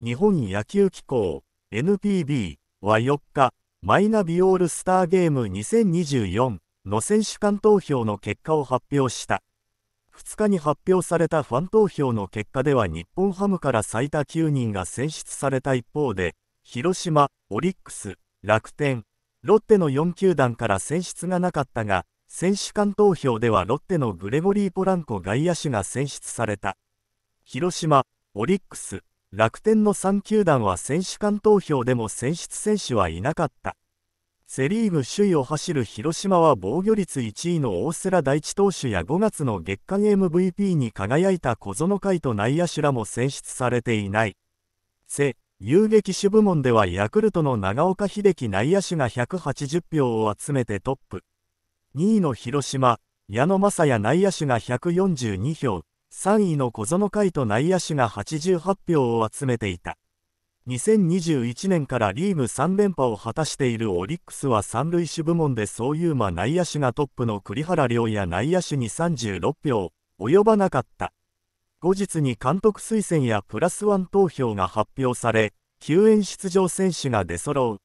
日本野球機構 NPB は4日、マイナビオールスターゲーム2024の選手間投票の結果を発表した。2日に発表されたファン投票の結果では日本ハムから最多9人が選出された一方で、広島、オリックス、楽天、ロッテの4球団から選出がなかったが、選手間投票ではロッテのグレゴリー・ポランコ外野手が選出された。広島、オリックス、楽天の3球団は選手間投票でも選出選手はいなかった。セ・リーグ首位を走る広島は防御率1位の大瀬良大地投手や5月の月間 MVP に輝いた小園海と内野手らも選出されていない。セ・遊撃手部門ではヤクルトの長岡秀樹内野手が180票を集めてトップ。2位の広島、矢野正也内野手が142票。3位の小園海と内野手が88票を集めていた。2021年からリーグ3連覇を果たしているオリックスは三塁手部門でそういう馬内野手がトップの栗原亮や内野手に36票、及ばなかった。後日に監督推薦やプラスワン投票が発表され、救援出場選手が出揃う。